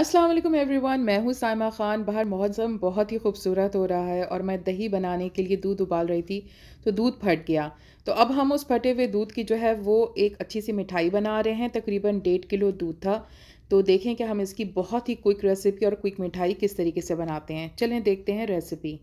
Aslam every one मैं हूँ सायमा ख़ान बाहर मौसम बहुत ही खूबसूरत हो रहा है और मैं दही बनाने के लिए दूध उबाल रही थी तो दूध फट गया तो अब हम उस फटे हुए दूध की जो है वो एक अच्छी सी मिठाई बना रहे हैं तकरीबन डेढ़ किलो दूध था तो देखें कि हम इसकी बहुत ही क्विक रेसिपी और क्विक मिठाई किस तरीके से बनाते हैं चलें देखते हैं रेसिपी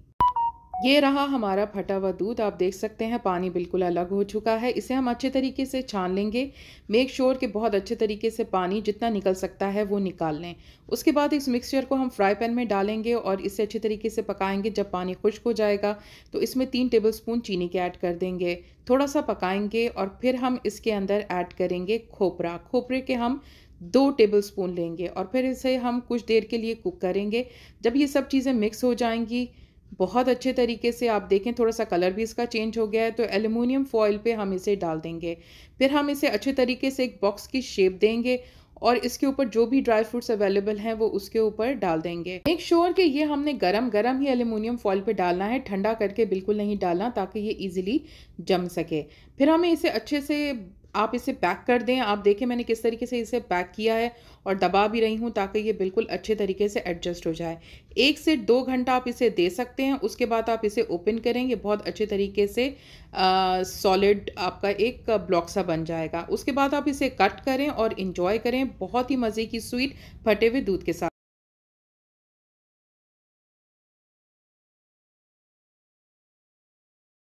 ये रहा हमारा फटा हुआ दूध आप देख सकते हैं पानी बिल्कुल अलग हो चुका है इसे हम अच्छे तरीके से छान लेंगे मेक श्योर sure कि बहुत अच्छे तरीके से पानी जितना निकल सकता है वो निकाल लें उसके बाद इस मिक्सचर को हम फ्राई पैन में डालेंगे और इसे अच्छे तरीके से पकाएंगे जब पानी खुश्क हो जाएगा तो इसमें तीन टेबल स्पून चीनी के ऐड कर देंगे थोड़ा सा पकाएँगे और फिर हम इसके अंदर ऐड करेंगे खोपरा खोपरे के हम दो टेबल स्पून लेंगे और फिर इसे हम कुछ देर के लिए कुक करेंगे जब ये सब चीज़ें मिक्स हो जाएंगी बहुत अच्छे तरीके से आप देखें थोड़ा सा कलर भी इसका चेंज हो गया है तो एल्युमिनियम फॉयल पे हम इसे डाल देंगे फिर हम इसे अच्छे तरीके से एक बॉक्स की शेप देंगे और इसके ऊपर जो भी ड्राई फ्रूट्स अवेलेबल हैं वो उसके ऊपर डाल देंगे मेक श्योर sure कि ये हमने गरम गरम ही एल्यूमिनियम फॉइल पे डालना है ठंडा करके बिल्कुल नहीं डालना ताकि ये इजीली जम सके फिर हमें इसे अच्छे से आप इसे पैक कर दें आप देखें मैंने किस तरीके से इसे पैक किया है और दबा भी रही हूँ ताकि ये बिल्कुल अच्छे तरीके से एडजस्ट हो जाए एक से दो घंटा आप इसे दे सकते हैं उसके बाद आप इसे ओपन करें ये बहुत अच्छे तरीके से सॉलिड आपका एक ब्लॉक सा बन जाएगा उसके बाद आप इसे कट करें और इन्जॉय करें बहुत ही मज़े की स्वीट फटे हुए दूध के साथ